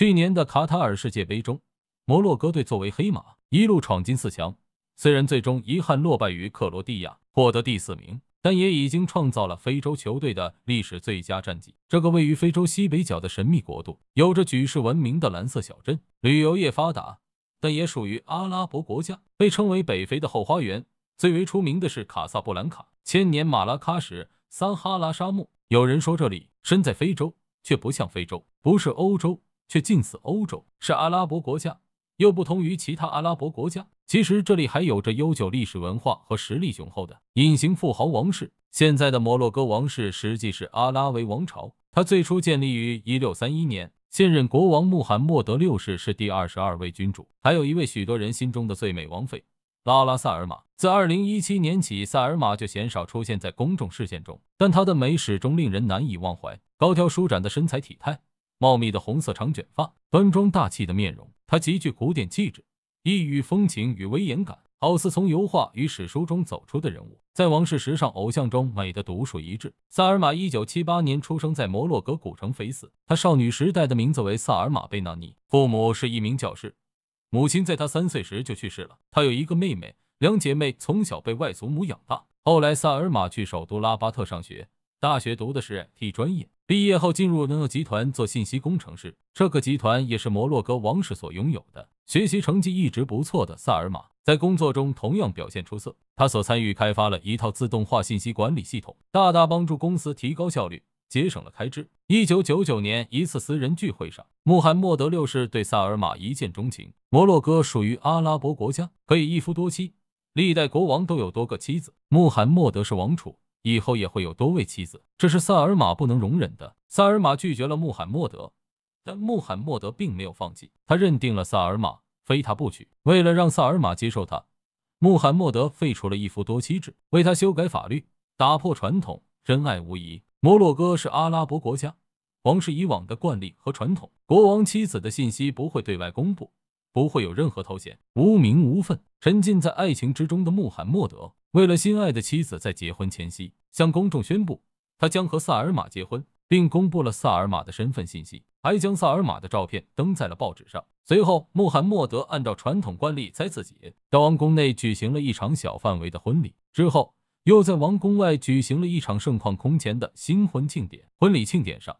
去年的卡塔尔世界杯中，摩洛哥队作为黑马一路闯进四强，虽然最终遗憾落败于克罗地亚，获得第四名，但也已经创造了非洲球队的历史最佳战绩。这个位于非洲西北角的神秘国度，有着举世闻名的蓝色小镇，旅游业发达，但也属于阿拉伯国家，被称为北非的后花园。最为出名的是卡萨布兰卡、千年马拉喀什、撒哈拉沙漠。有人说这里身在非洲，却不像非洲，不是欧洲。却近似欧洲，是阿拉伯国家，又不同于其他阿拉伯国家。其实这里还有着悠久历史文化和实力雄厚的隐形富豪王室。现在的摩洛哥王室实际是阿拉维王朝，它最初建立于一六三一年。现任国王穆罕默德六世是第二十二位君主，还有一位许多人心中的最美王妃拉拉·萨尔玛。自二零一七年起，萨尔玛就鲜少出现在公众视线中，但她的美始终令人难以忘怀。高挑舒展的身材体态。茂密的红色长卷发，端庄大气的面容，她极具古典气质、异域风情与威严感，好似从油画与史书中走出的人物，在王室时尚偶像中美得独树一帜。萨尔玛1978年出生在摩洛哥古城菲斯，她少女时代的名字为萨尔玛贝纳尼，父母是一名教师，母亲在她三岁时就去世了。她有一个妹妹，两姐妹从小被外祖母养大。后来萨尔玛去首都拉巴特上学。大学读的是 IT 专业，毕业后进入能源集团做信息工程师。这个集团也是摩洛哥王室所拥有的。学习成绩一直不错的萨尔玛，在工作中同样表现出色。他所参与开发了一套自动化信息管理系统，大大帮助公司提高效率，节省了开支。一九九九年，一次私人聚会上，穆罕默德六世对萨尔玛一见钟情。摩洛哥属于阿拉伯国家，可以一夫多妻，历代国王都有多个妻子。穆罕默德是王储。以后也会有多位妻子，这是萨尔玛不能容忍的。萨尔玛拒绝了穆罕默德，但穆罕默德并没有放弃，他认定了萨尔玛非他不娶。为了让萨尔玛接受他，穆罕默德废除了一夫多妻制，为他修改法律，打破传统，真爱无疑。摩洛哥是阿拉伯国家，王室以往的惯例和传统，国王妻子的信息不会对外公布。不会有任何头衔，无名无份。沉浸在爱情之中的穆罕默德，为了心爱的妻子，在结婚前夕向公众宣布，他将和萨尔玛结婚，并公布了萨尔玛的身份信息，还将萨尔玛的照片登在了报纸上。随后，穆罕默德按照传统惯例，在自己到王宫内举行了一场小范围的婚礼，之后又在王宫外举行了一场盛况空前的新婚庆典。婚礼庆典上，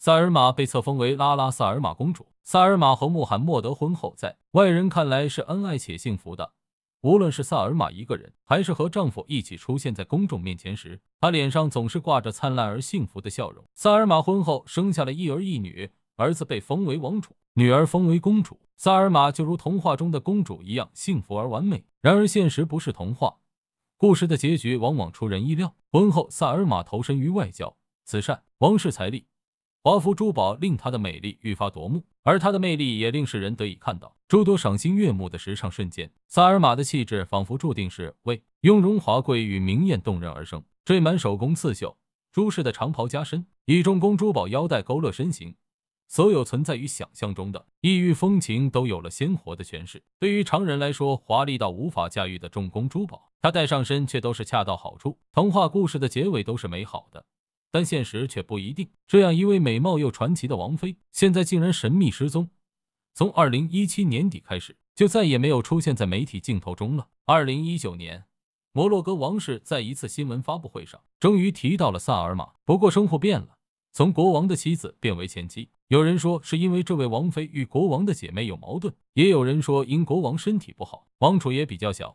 萨尔玛被册封为拉拉萨尔玛公主。萨尔玛和穆罕默德婚后，在外人看来是恩爱且幸福的。无论是萨尔玛一个人，还是和丈夫一起出现在公众面前时，她脸上总是挂着灿烂而幸福的笑容。萨尔玛婚后生下了一儿一女，儿子被封为王储，女儿封为公主。萨尔玛就如童话中的公主一样幸福而完美。然而，现实不是童话，故事的结局往往出人意料。婚后，萨尔玛投身于外交、慈善、王室财力、华服珠宝，令她的美丽愈发夺目。而它的魅力也令世人得以看到诸多赏心悦目的时尚瞬间。萨尔玛的气质仿佛注定是为雍容华贵与明艳动人而生。缀满手工刺绣、珠饰的长袍加身，以重工珠宝腰带勾勒身形，所有存在于想象中的异域风情都有了鲜活的诠释。对于常人来说，华丽到无法驾驭的重工珠宝，她戴上身却都是恰到好处。童话故事的结尾都是美好的。但现实却不一定。这样一位美貌又传奇的王妃，现在竟然神秘失踪。从二零一七年底开始，就再也没有出现在媒体镜头中了。二零一九年，摩洛哥王室在一次新闻发布会上，终于提到了萨尔玛。不过，生活变了，从国王的妻子变为前妻。有人说是因为这位王妃与国王的姐妹有矛盾，也有人说因国王身体不好，王储也比较小，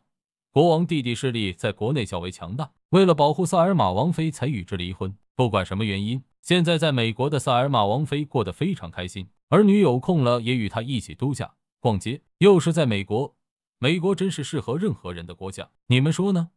国王弟弟势力在国内较为强大，为了保护萨尔玛王妃，才与之离婚。不管什么原因，现在在美国的萨尔玛王妃过得非常开心，儿女有空了也与她一起度假、逛街。又是在美国，美国真是适合任何人的国家，你们说呢？